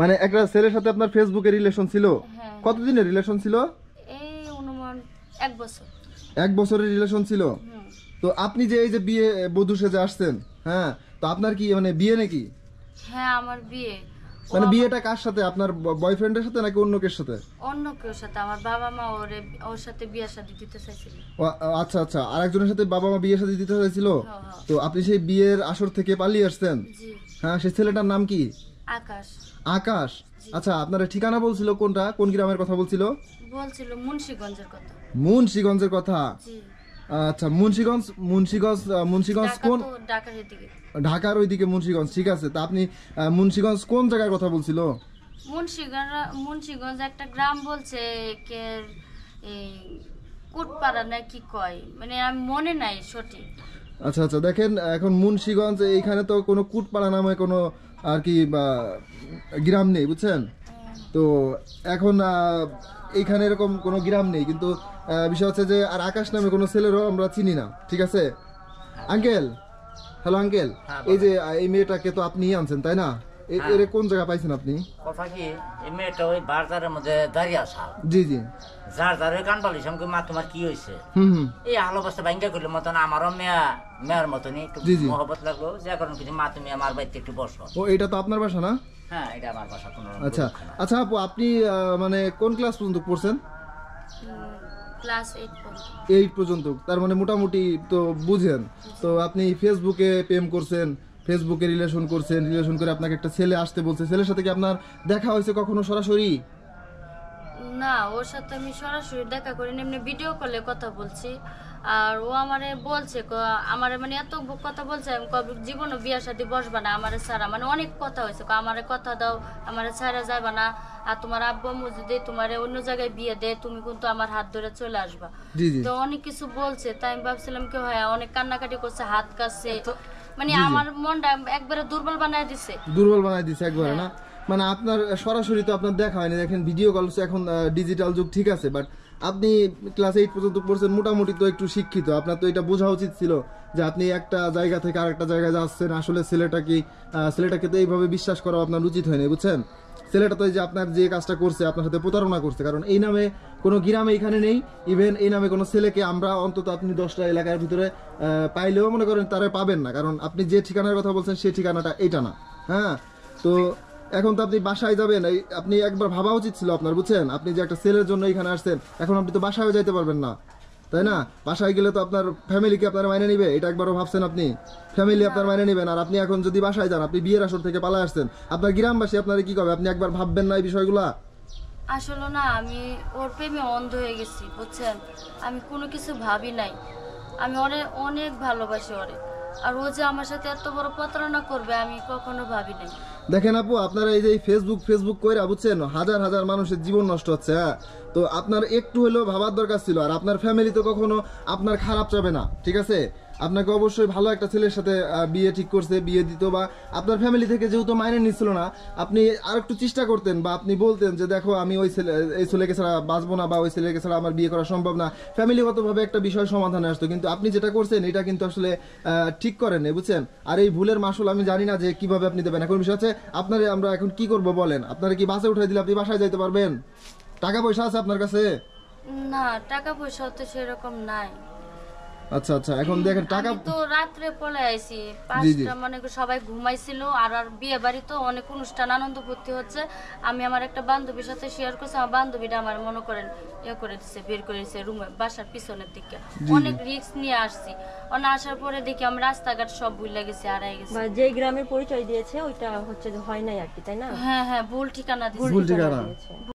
মানে একটা ছেলের সাথে আপনার ফেসবুকে রিলেশন ছিল হ্যাঁ। কতদিনের রিলেশন ছিল এক বছরের রিলেশন ছিল তো আপনি যে এই যে বিয়ে বধু সেজে আসছেন হ্যাঁ তো আপনার কি মানে বিয়ে নাকি হ্যাঁ আমার বিয়ে মানে বিয়েটা কার সাথে আপনার বয়ফ্রেন্ডের সাথে নাকি অন্য কের সাথে অন্য কেউ সাথে আমার বাবা মা ওর ওর সাথে দিতে চাইছিল আচ্ছা আচ্ছা একজনের সাথে বাবা মা বিয়ে সাথে দিতে চাইছিল হ্যাঁ, হ্যাঁ। তো আপনি সেই বিয়ের আসর থেকে পালিয়ে আসছেন হ্যাঁ সেই ছেলেটার নাম কি আকাশ আকাশ আচ্ছা আপনারা ঠিকানা বলছিল কোনটা কোন গ্রামের কথা বলছিল বলছিল মুন্সিগঞ্জের কথা মুন্সিগঞ্জের কথা আচ্ছা মুন্সিগঞ্জ মুন্সিগঞ্জ মুন্সিগঞ্জ কোন ঢাকার ওইদিকে মুন্সিগঞ্জ ঠিক আছে তা আপনি মুন্সিগঞ্জ কোন জায়গার কথা বলছিল মুন্সিগঞ্জ মুন্সিগঞ্জ একটা গ্রাম বলছে কে কোটপাড়া না কি কয় মানে আমি মনে নাই সঠিক আচ্ছা আচ্ছা দেখেন এখন মুন্সীগঞ্জ এইখানে তো কোনো কুটপাড়া নামে কোনো আর কি গ্রাম নেই বুঝছেন তো এখন এইখানে এরকম কোনো গ্রাম নেই কিন্তু বিষয় হচ্ছে যে আর আকাশ নামে কোনো ছেলেরও আমরা চিনি না ঠিক আছে হ্যাঁ। আঙ্কেল হ্যালো আঙ্কেল হ্যাঁ, এই যে এই মেয়েটাকে তো আপনিই আনছেন তাই না হ্যাঁ। এর কোন জায়গা পাইছেন আপনি কথা কি এই মেয়েটা ওই বারজারের মধ্যে দাঁড়িয়ে আসা জি জি যার যার ওই কান পালিস আমাকে মা তোমার কি হয়েছে এই আলো বস্তা ভাঙ্গা করলো মতন আমারও মেয়া মেয়ের মতনই একটু মহব্বত লাগলো যে কারণ কিছু মা তুমি আমার বাড়িতে একটু বসো ও এটা তো আপনার বাসা না হ্যাঁ এটা আমার বাসা কোনো আচ্ছা আচ্ছা আপু আপনি মানে কোন ক্লাস পর্যন্ত পড়ছেন ক্লাস 8 পর্যন্ত তার মানে মোটামুটি তো বুঝেন তো আপনি ফেসবুকে প্রেম করছেন ফেসবুকে রিলেশন করছেন রিলেশন করে আপনাকে একটা ছেলে আসতে বলছে ছেলের সাথে কি আপনার দেখা হয়েছে কখনো সরাসরি না ওর সাথে আমি সরাসরি দেখা করিনি এমনি ভিডিও কলে কথা বলছি আর ও আমারে বলছে আমারে মানে এত কথা বলছে আমি কবি জীবনও বিয়ার সাথে বসবা না আমারে সারা মানে অনেক কথা হয়েছে আমারে কথা দাও আমারে ছাড়া যাবা না আর তোমার আব্বা মুজি দে তোমারে অন্য জায়গায় বিয়ে দে তুমি কিন্তু আমার হাত ধরে চলে আসবা তো অনেক কিছু বলছে তাই আমি ভাবছিলাম কি হয় অনেক কান্নাকাটি করছে হাত কাছে মানে আমার মনটা একবারে দুর্বল বানায় দিছে দুর্বল বানায় দিছে একবারে না মানে আপনার সরাসরি তো আপনার দেখা হয়নি দেখেন ভিডিও কল এখন ডিজিটাল যুগ ঠিক আছে বাট আপনি ক্লাস এইট পর্যন্ত পড়ছেন মোটামুটি তো একটু শিক্ষিত আপনার তো এটা বোঝা উচিত ছিল যে আপনি একটা জায়গা থেকে আরেকটা জায়গায় যাচ্ছেন আসলে ছেলেটা কি ছেলেটাকে তো এইভাবে বিশ্বাস করা আপনার উচিত হয়নি বুঝছেন ছেলেটা তো যে আপনার যে কাজটা করছে আপনার সাথে প্রতারণা করছে কারণ এই নামে কোনো গ্রামে এখানে নেই ইভেন এই নামে কোনো ছেলেকে আমরা অন্তত আপনি দশটা এলাকার ভিতরে পাইলেও মনে করেন তারা পাবেন না কারণ আপনি যে ঠিকানার কথা বলছেন সেই ঠিকানাটা এইটা না হ্যাঁ তো এখন তো আপনি বাসায় যাবেন আপনি একবার ভাবা উচিত ছিল আপনার বুঝছেন আপনি যে একটা ছেলের জন্য এখানে আসছেন এখন আপনি তো বাসায় যাইতে পারবেন না তাই না বাসায় গেলে তো আপনার ফ্যামিলিকে আপনার মাইনে নিবে এটা একবারও ভাবছেন আপনি ফ্যামিলি আপনার মাইনে নেবেন আর আপনি এখন যদি বাসায় যান আপনি বিয়ের আসর থেকে পালা আসছেন আপনার গ্রামবাসী আপনার কি করবে আপনি একবার ভাববেন না এই বিষয়গুলা আসলে না আমি ওর প্রেমে অন্ধ হয়ে গেছি বুঝছেন আমি কোনো কিছু ভাবি নাই আমি অনেক অনেক ভালোবাসি ওরে আর ও যে আমার সাথে এত বড় প্রতারণা করবে আমি কখনো ভাবি নাই দেখেন আপু আপনারা এই যে ফেসবুক ফেসবুক করে বুঝছেন হাজার হাজার মানুষের জীবন নষ্ট হচ্ছে হ্যাঁ তো আপনার একটু হলেও ভাবার দরকার ছিল আর আপনার ফ্যামিলি তো কখনো আপনার খারাপ যাবে না ঠিক আছে আপনাকে অবশ্যই ভালো একটা ছেলের সাথে বিয়ে ঠিক করছে বিয়ে দিত বা আপনার ফ্যামিলি থেকে যেহেতু মাইনে নিচ্ছিল না আপনি আর একটু চেষ্টা করতেন বা আপনি বলতেন যে দেখো আমি ওই ছেলে এই ছেলেকে ছাড়া বাঁচবো না বা ওই ছেলেকে ছাড়া আমার বিয়ে করা সম্ভব না ফ্যামিলিগতভাবে একটা বিষয় সমাধানে আসতো কিন্তু আপনি যেটা করছেন এটা কিন্তু আসলে ঠিক করেন বুঝছেন আর এই ভুলের মাসুল আমি জানি না যে কিভাবে আপনি দেবেন এখন বিষয় হচ্ছে আপনার আমরা এখন কি করব বলেন আপনারা কি বাসে উঠাই দিলে আপনি বাসায় যাইতে পারবেন টাকা পয়সা আছে আপনার কাছে না টাকা পয়সা তো সেরকম নাই আচ্ছা আচ্ছা এখন দেখেন টাকা তো রাত্রে পলে আইছি পাঁচটা মানে সবাই ঘুমাইছিল আর আর বিয়ে বাড়ি তো অনেক অনুষ্ঠান আনন্দ ফুর্তি হচ্ছে আমি আমার একটা বান্ধবীর সাথে শেয়ার করছি আমার বান্ধবীটা আমার মনে করেন ইয়ে করে দিছে বের করে দিছে রুমে বাসার পিছনের দিকে অনেক রিস্ক নিয়ে আসছি অন আসার পরে দেখি আমার রাস্তাঘাট সব ভুলে গেছি আর গেছি বা যে গ্রামের পরিচয় দিয়েছে ওইটা হচ্ছে হয় নাই আর কি তাই না হ্যাঁ হ্যাঁ ভুল ঠিকানা দিয়েছে ভুল ঠিকানা